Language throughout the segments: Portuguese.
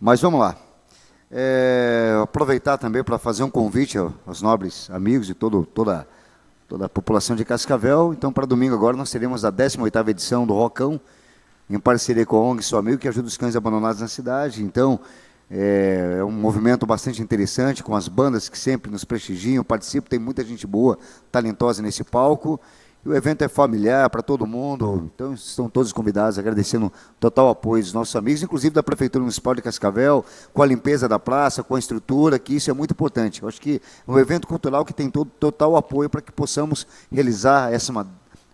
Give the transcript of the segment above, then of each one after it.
Mas vamos lá. É, aproveitar também para fazer um convite aos nobres amigos e todo, toda, toda a população de Cascavel. Então, para domingo agora, nós teremos a 18ª edição do Rocão, em parceria com a ONG Seu Amigo, que ajuda os cães abandonados na cidade. Então, é, é um movimento bastante interessante, com as bandas que sempre nos prestigiam, participam, tem muita gente boa, talentosa nesse palco. O evento é familiar para todo mundo, então estão todos convidados, agradecendo total apoio dos nossos amigos, inclusive da Prefeitura Municipal de Cascavel, com a limpeza da praça, com a estrutura, que isso é muito importante. Eu acho que é um evento cultural que tem todo, total apoio para que possamos realizar essa, uma,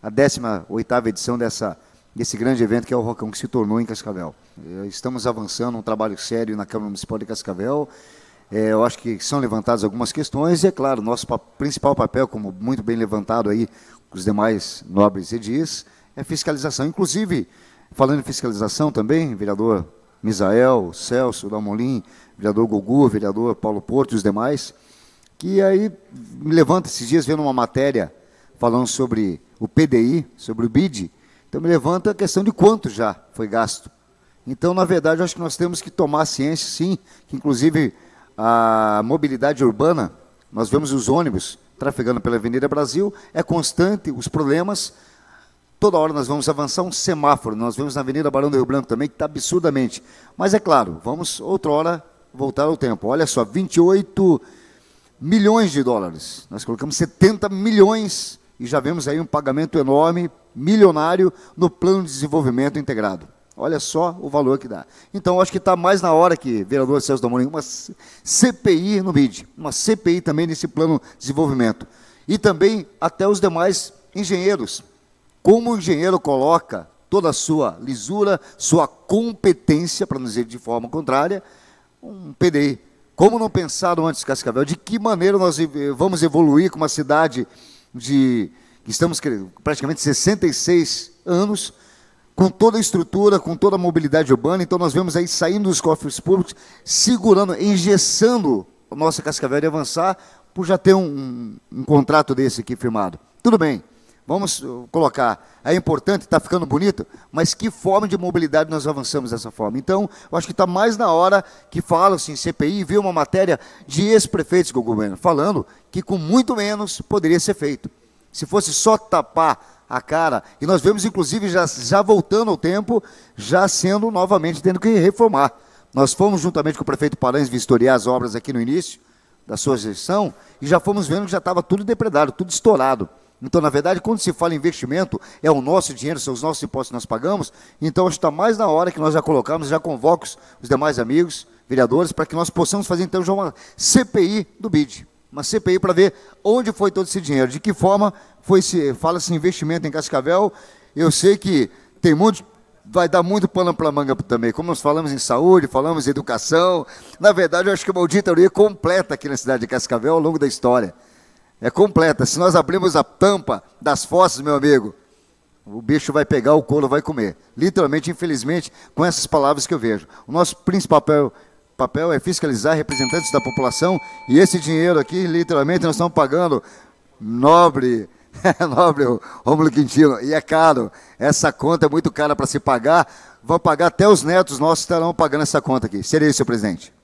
a 18 edição dessa, desse grande evento que é o Rocão que se tornou em Cascavel. Eh, estamos avançando um trabalho sério na Câmara Municipal de Cascavel, é, eu acho que são levantadas algumas questões e, é claro, nosso principal papel, como muito bem levantado aí os demais nobres edis, é fiscalização. Inclusive, falando em fiscalização também, vereador Misael, Celso, Dalmolin, vereador Gugu, vereador Paulo Porto e os demais, que aí me levanta esses dias vendo uma matéria falando sobre o PDI, sobre o BID, então me levanta a questão de quanto já foi gasto. Então, na verdade, eu acho que nós temos que tomar ciência, sim, que inclusive a mobilidade urbana, nós vemos os ônibus trafegando pela Avenida Brasil, é constante os problemas. Toda hora nós vamos avançar um semáforo, nós vemos na Avenida Barão do Rio Branco também, que está absurdamente. Mas é claro, vamos outrora voltar ao tempo. Olha só, 28 milhões de dólares. Nós colocamos 70 milhões e já vemos aí um pagamento enorme, milionário, no Plano de Desenvolvimento Integrado. Olha só o valor que dá. Então, acho que está mais na hora que, vereador Celso Damorim, uma CPI no BID, uma CPI também nesse plano de desenvolvimento. E também até os demais engenheiros. Como o engenheiro coloca toda a sua lisura, sua competência, para não dizer de forma contrária, um PDI. Como não pensaram antes, Cascavel? De que maneira nós vamos evoluir com uma cidade de. que estamos praticamente 66 anos com toda a estrutura, com toda a mobilidade urbana. Então nós vemos aí saindo dos cofres públicos, segurando, engessando a nossa Cascavel de avançar, por já ter um, um, contrato desse aqui firmado. Tudo bem, vamos uh, colocar, é importante, está ficando bonito, mas que forma de mobilidade nós avançamos dessa forma? Então, eu acho que está mais na hora que falam assim, CPI, viu uma matéria de ex-prefeitos do governo, falando que com muito menos poderia ser feito. Se fosse só tapar a cara. E nós vemos, inclusive, já, já voltando ao tempo, já sendo novamente tendo que reformar. Nós fomos, juntamente com o prefeito Paranhos, vistoriar as obras aqui no início da sua gestão e já fomos vendo que já estava tudo depredado, tudo estourado. Então, na verdade, quando se fala em investimento, é o nosso dinheiro, são os nossos impostos que nós pagamos. Então, está mais na hora que nós já colocamos, já convoco os demais amigos, vereadores, para que nós possamos fazer, então, já uma CPI do BID uma CPI para ver onde foi todo esse dinheiro, de que forma foi esse, fala esse investimento em Cascavel. Eu sei que tem muito, vai dar muito pano para manga também. Como nós falamos em saúde, falamos em educação, na verdade eu acho que uma auditoria completa aqui na cidade de Cascavel ao longo da história. É completa. Se nós abrirmos a tampa das fossas, meu amigo, o bicho vai pegar, o couro vai comer. Literalmente, infelizmente, com essas palavras que eu vejo. O nosso principal papel papel é fiscalizar representantes da população e esse dinheiro aqui, literalmente, nós estamos pagando nobre, nobre Rômulo Quintino, e é caro. Essa conta é muito cara para se pagar. Vão pagar até os netos nossos estarão pagando essa conta aqui. Seria isso, senhor presidente.